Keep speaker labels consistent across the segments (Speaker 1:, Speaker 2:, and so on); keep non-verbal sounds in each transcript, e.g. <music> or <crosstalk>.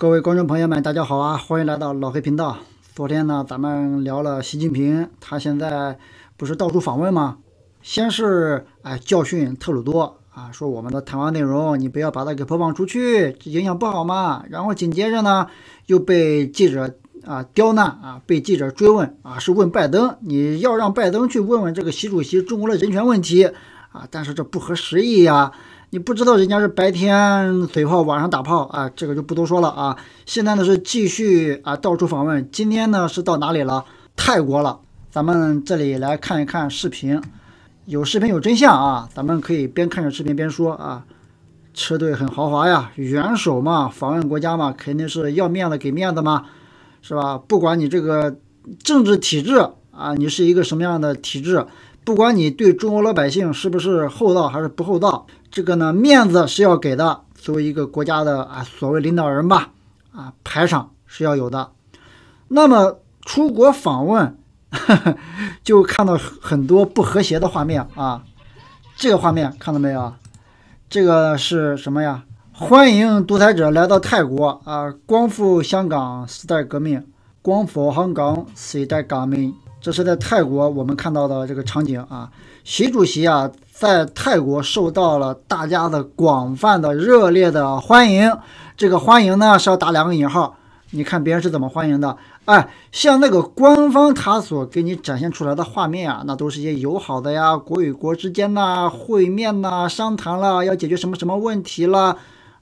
Speaker 1: 各位观众朋友们，大家好啊！欢迎来到老黑频道。昨天呢，咱们聊了习近平，他现在不是到处访问吗？先是哎教训特鲁多啊，说我们的谈话内容你不要把它给播放出去，影响不好嘛。然后紧接着呢，又被记者啊刁难啊，被记者追问啊，是问拜登，你要让拜登去问问这个习主席中国的人权问题。啊，但是这不合时宜呀！你不知道人家是白天嘴炮，晚上打炮啊，这个就不多说了啊。现在呢是继续啊，到处访问。今天呢是到哪里了？泰国了。咱们这里来看一看视频，有视频有真相啊。咱们可以边看着视频边说啊。车队很豪华呀，元首嘛，访问国家嘛，肯定是要面子给面子嘛，是吧？不管你这个政治体制啊，你是一个什么样的体制。不管你对中国老百姓是不是厚道还是不厚道，这个呢面子是要给的。作为一个国家的啊所谓领导人吧，啊排场是要有的。那么出国访问，<laughs> 就看到很多不和谐的画面啊。这个画面看到没有这个是什么呀？欢迎独裁者来到泰国啊！光复香港时代革命，光复香港时代革命。这是在泰国我们看到的这个场景啊，习主席啊在泰国受到了大家的广泛的热烈的欢迎，这个欢迎呢是要打两个引号，你看别人是怎么欢迎的？哎，像那个官方他所给你展现出来的画面啊，那都是一些友好的呀，国与国之间呐会面呐商谈了要解决什么什么问题了。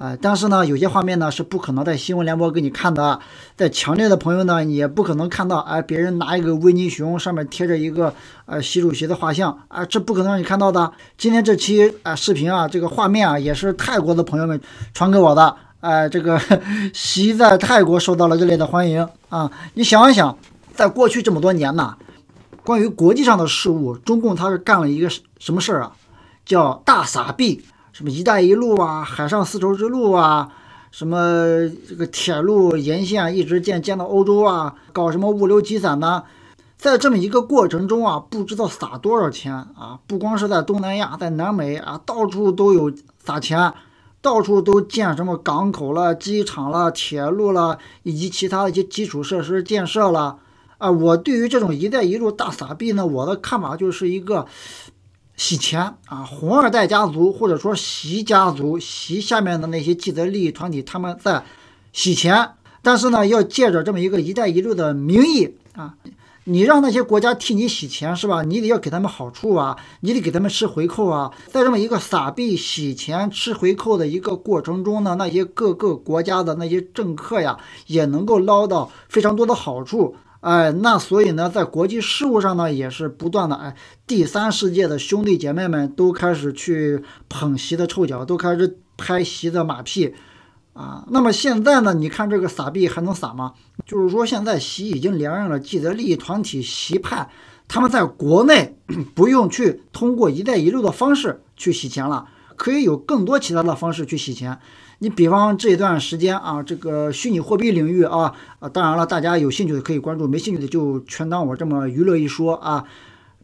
Speaker 1: 啊，但是呢，有些画面呢是不可能在新闻联播给你看的，在强烈的朋友呢也不可能看到。哎，别人拿一个维尼熊上面贴着一个呃习主席的画像，啊，这不可能让你看到的。今天这期啊视频啊，这个画面啊也是泰国的朋友们传给我的。哎，这个 <laughs> 习在泰国受到了热烈的欢迎啊！你想一想，在过去这么多年呢，关于国际上的事务，中共他是干了一个什么事儿啊？叫大傻逼。什么“一带一路”啊，海上丝绸之路啊，什么这个铁路沿线一直建建到欧洲啊，搞什么物流集散呢？在这么一个过程中啊，不知道撒多少钱啊！不光是在东南亚，在南美啊，到处都有撒钱，到处都建什么港口了、机场了、铁路了，以及其他的一些基础设施建设了。啊，我对于这种“一带一路”大撒币呢，我的看法就是一个。洗钱啊，红二代家族或者说习家族，习下面的那些既得利益团体，他们在洗钱，但是呢，要借着这么一个“一带一路”的名义啊，你让那些国家替你洗钱是吧？你得要给他们好处啊，你得给他们吃回扣啊。在这么一个撒币、洗钱、吃回扣的一个过程中呢，那些各个国家的那些政客呀，也能够捞到非常多的好处。哎，那所以呢，在国际事务上呢，也是不断的哎，第三世界的兄弟姐妹们都开始去捧习的臭脚，都开始拍习的马屁，啊，那么现在呢，你看这个撒币还能撒吗？就是说现在习已经连任了，既得利益团体习派，他们在国内 <clears throat> 不用去通过“一带一路”的方式去洗钱了。可以有更多其他的方式去洗钱。你比方这一段时间啊，这个虚拟货币领域啊，啊，当然了，大家有兴趣的可以关注，没兴趣的就全当我这么娱乐一说啊。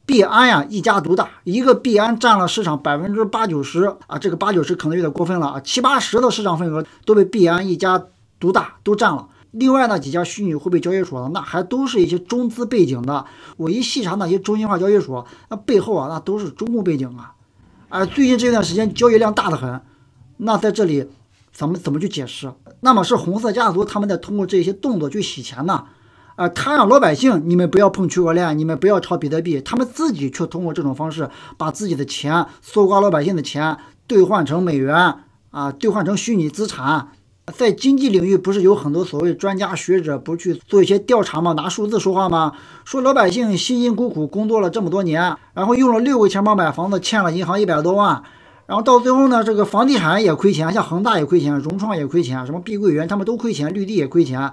Speaker 1: 币安呀，一家独大，一个币安占了市场百分之八九十啊，这个八九十可能有点过分了啊，七八十的市场份额都被币安一家独大都占了。另外那几家虚拟货币交易所呢，那还都是一些中资背景的。我一细查那些中心化交易所，那背后啊，那都是中共背景啊。啊，最近这段时间交易量大的很，那在这里，咱们怎么去解释？那么是红色家族他们在通过这些动作去洗钱呢？啊，他让老百姓你们不要碰区块链，你们不要炒比特币，他们自己却通过这种方式把自己的钱搜刮老百姓的钱，兑换成美元，啊，兑换成虚拟资产。在经济领域，不是有很多所谓专家学者，不去做一些调查吗？拿数字说话吗？说老百姓辛辛苦苦工作了这么多年，然后用了六个钱包买房子，欠了银行一百多万，然后到最后呢，这个房地产也亏钱，像恒大也亏钱，融创也亏钱，什么碧桂园他们都亏钱，绿地也亏钱，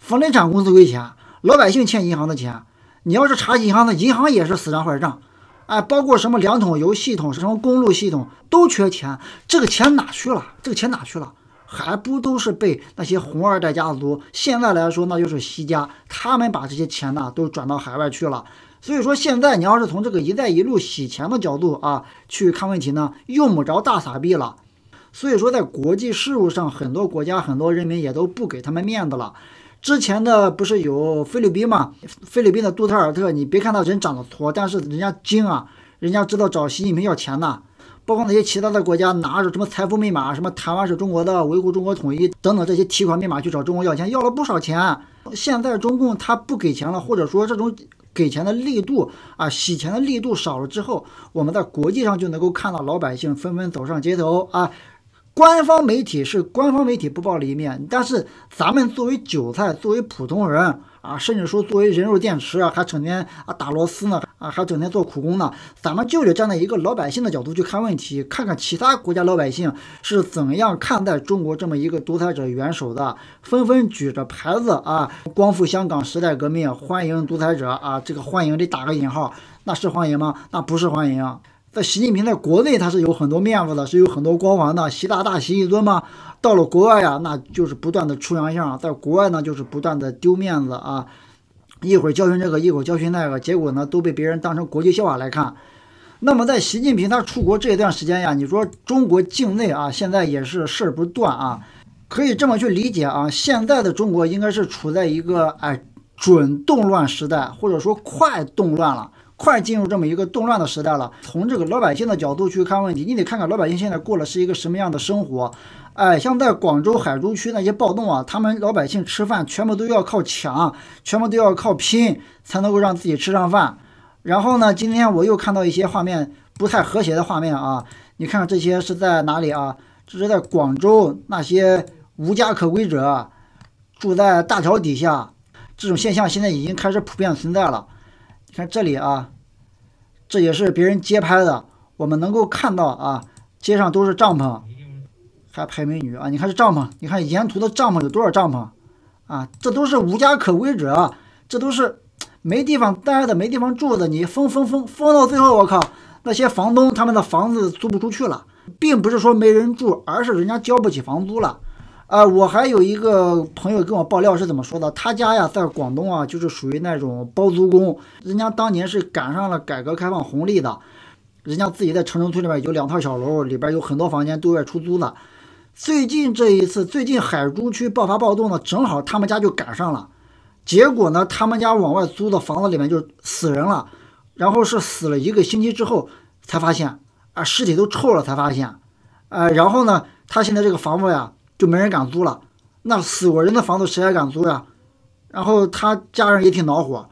Speaker 1: 房地产公司亏钱，老百姓欠银行的钱，你要是查银行的，银行也是死账坏账，哎，包括什么两桶油系统，什么公路系统都缺钱，这个钱哪去了？这个钱哪去了？还不都是被那些红二代家族，现在来说那就是西家，他们把这些钱呢都转到海外去了。所以说现在你要是从这个“一带一路”洗钱的角度啊去看问题呢，用不着大傻币了。所以说在国际事务上，很多国家很多人民也都不给他们面子了。之前的不是有菲律宾嘛？菲律宾的杜特尔特，你别看他人长得矬，但是人家精啊，人家知道找习近平要钱呢。包括那些其他的国家拿着什么财富密码，什么台湾是中国的，维护中国统一等等这些提款密码去找中国要钱，要了不少钱。现在中共他不给钱了，或者说这种给钱的力度啊，洗钱的力度少了之后，我们在国际上就能够看到老百姓纷纷走上街头啊。官方媒体是官方媒体不报的一面，但是咱们作为韭菜，作为普通人啊，甚至说作为人肉电池啊，还整天啊打螺丝呢，啊还整天做苦工呢，咱们就得站在一个老百姓的角度去看问题，看看其他国家老百姓是怎样看待中国这么一个独裁者元首的，纷纷举着牌子啊，光复香港时代革命，欢迎独裁者啊，这个欢迎得打个引号，那是欢迎吗？那不是欢迎。在习近平在国内，他是有很多面子的，是有很多光环的。习大大、习一尊嘛，到了国外呀，那就是不断的出洋相，在国外呢就是不断的丢面子啊，一会儿教训这个，一会教训那个，结果呢都被别人当成国际笑话来看。那么在习近平他出国这一段时间呀，你说中国境内啊，现在也是事儿不断啊，可以这么去理解啊，现在的中国应该是处在一个哎准动乱时代，或者说快动乱了。快进入这么一个动乱的时代了。从这个老百姓的角度去看问题，你得看看老百姓现在过的是一个什么样的生活。哎，像在广州海珠区那些暴动啊，他们老百姓吃饭全部都要靠抢，全部都要靠拼才能够让自己吃上饭。然后呢，今天我又看到一些画面不太和谐的画面啊。你看看这些是在哪里啊？这是在广州那些无家可归者住在大桥底下，这种现象现在已经开始普遍存在了。你看这里啊。这也是别人街拍的，我们能够看到啊，街上都是帐篷，还拍美女啊！你看这帐篷，你看沿途的帐篷有多少帐篷啊？这都是无家可归者，这都是没地方待的、没地方住的。你疯疯疯疯到最后，我靠，那些房东他们的房子租不出去了，并不是说没人住，而是人家交不起房租了。呃，我还有一个朋友跟我爆料是怎么说的？他家呀，在广东啊，就是属于那种包租公。人家当年是赶上了改革开放红利的，人家自己在城中村里面有两套小楼，里边有很多房间对外出租的。最近这一次，最近海珠区爆发暴动呢，正好他们家就赶上了。结果呢，他们家往外租的房子里面就死人了，然后是死了一个星期之后才发现，啊，尸体都臭了才发现。呃，然后呢，他现在这个房子呀。就没人敢租了，那死过人的房子谁还敢租呀？然后他家人也挺恼火，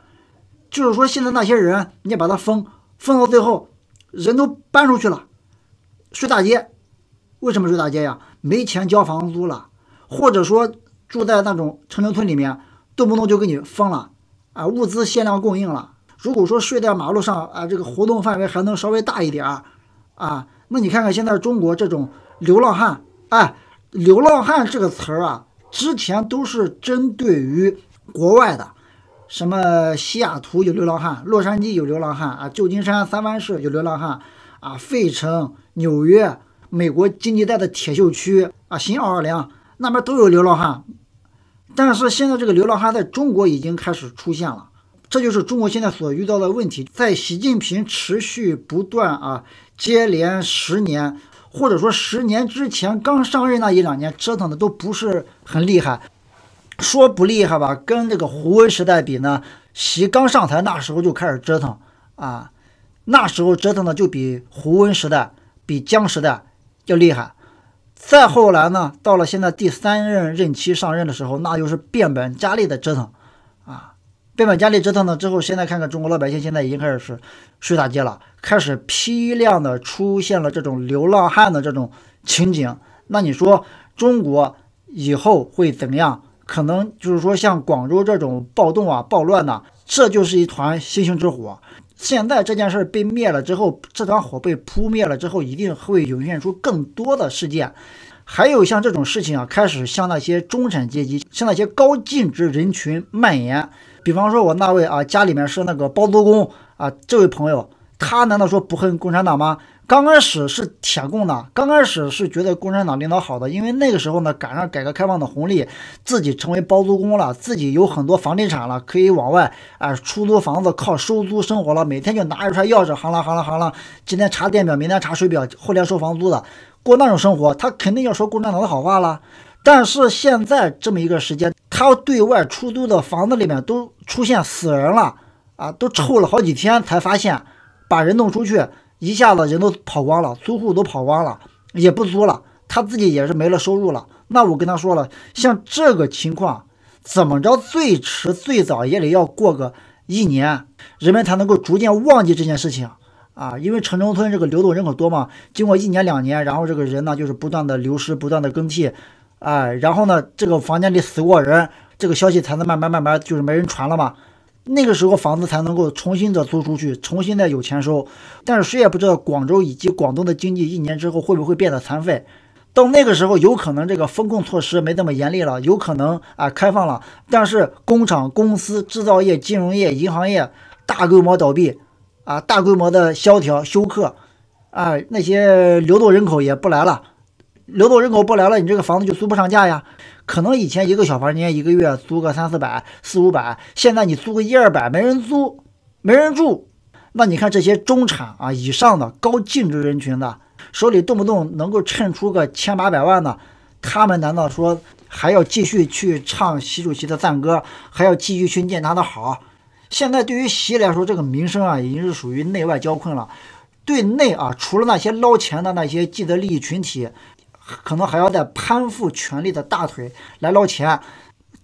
Speaker 1: 就是说现在那些人，你把他封封到最后，人都搬出去了，睡大街。为什么睡大街呀？没钱交房租了，或者说住在那种城中村里面，动不动就给你封了啊，物资限量供应了。如果说睡在马路上，啊，这个活动范围还能稍微大一点儿啊，那你看看现在中国这种流浪汉，哎。流浪汉这个词儿啊，之前都是针对于国外的，什么西雅图有流浪汉，洛杉矶有流浪汉啊，旧金山三藩市有流浪汉啊，费城、纽约、美国经济带的铁锈区啊，新奥尔良那边都有流浪汉。但是现在这个流浪汉在中国已经开始出现了，这就是中国现在所遇到的问题。在习近平持续不断啊，接连十年。或者说，十年之前刚上任那一两年折腾的都不是很厉害，说不厉害吧，跟这个胡温时代比呢，习刚上台那时候就开始折腾啊，那时候折腾的就比胡温时代、比江时代要厉害，再后来呢，到了现在第三任任期上任的时候，那就是变本加厉的折腾。变本加厉折腾了之后，现在看看中国老百姓，现在已经开始是睡大街了，开始批量的出现了这种流浪汉的这种情景。那你说中国以后会怎么样？可能就是说，像广州这种暴动啊、暴乱呐，这就是一团星星之火。现在这件事被灭了之后，这团火被扑灭了之后，一定会涌现出更多的事件。还有像这种事情啊，开始向那些中产阶级、向那些高净值人群蔓延。比方说，我那位啊，家里面是那个包租公啊，这位朋友，他难道说不恨共产党吗？刚开始是铁共的，刚开始是觉得共产党领导好的，因为那个时候呢赶上改革开放的红利，自己成为包租公了，自己有很多房地产了，可以往外啊出租房子，靠收租生活了，每天就拿着串钥匙，行了行了行了，今天查电表，明天查水表，后天收房租的，过那种生活，他肯定要说共产党的好话了。但是现在这么一个时间，他对外出租的房子里面都。出现死人了啊，都臭了好几天才发现，把人弄出去，一下子人都跑光了，租户都跑光了，也不租了，他自己也是没了收入了。那我跟他说了，像这个情况，怎么着最迟最早也得要过个一年，人们才能够逐渐忘记这件事情啊，因为城中村这个流动人口多嘛，经过一年两年，然后这个人呢就是不断的流失，不断的更替，哎，然后呢这个房间里死过人。这个消息才能慢慢慢慢，就是没人传了嘛。那个时候房子才能够重新的租出去，重新的有钱收。但是谁也不知道广州以及广东的经济一年之后会不会变得残废。到那个时候，有可能这个风控措施没那么严厉了，有可能啊开放了。但是工厂、公司、制造业、金融业、银行业大规模倒闭，啊，大规模的萧条、休克，啊，那些流动人口也不来了。流动人口不来了，你这个房子就租不上价呀。可能以前一个小房间一个月租个三四百、四五百，现在你租个一二百，没人租，没人住。那你看这些中产啊以上的高净值人群呢，手里动不动能够趁出个千八百万的，他们难道说还要继续去唱习主席的赞歌，还要继续去念他的好？现在对于习来说，这个名声啊已经是属于内外交困了。对内啊，除了那些捞钱的那些既得利益群体。可能还要再攀附权力的大腿来捞钱，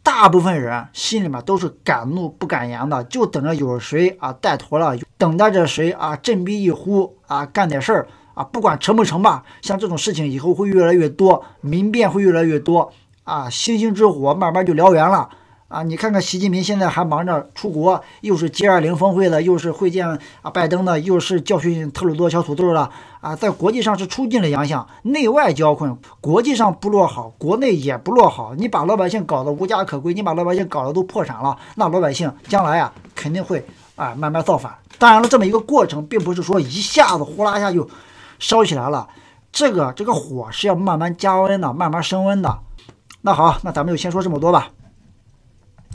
Speaker 1: 大部分人心里面都是敢怒不敢言的，就等着有谁啊带头了，等待着谁啊振臂一呼啊干点事儿啊，不管成不成吧。像这种事情以后会越来越多，民变会越来越多啊，星星之火慢慢就燎原了。啊，你看看习近平现在还忙着出国，又是 G20 峰会的，又是会见啊拜登的，又是教训特鲁多小土豆了啊，在国际上是出尽了洋相，内外交困，国际上不落好，国内也不落好，你把老百姓搞得无家可归，你把老百姓搞得都破产了，那老百姓将来啊肯定会啊慢慢造反。当然了，这么一个过程，并不是说一下子呼啦一下就烧起来了，这个这个火是要慢慢加温的，慢慢升温的。那好，那咱们就先说这么多吧。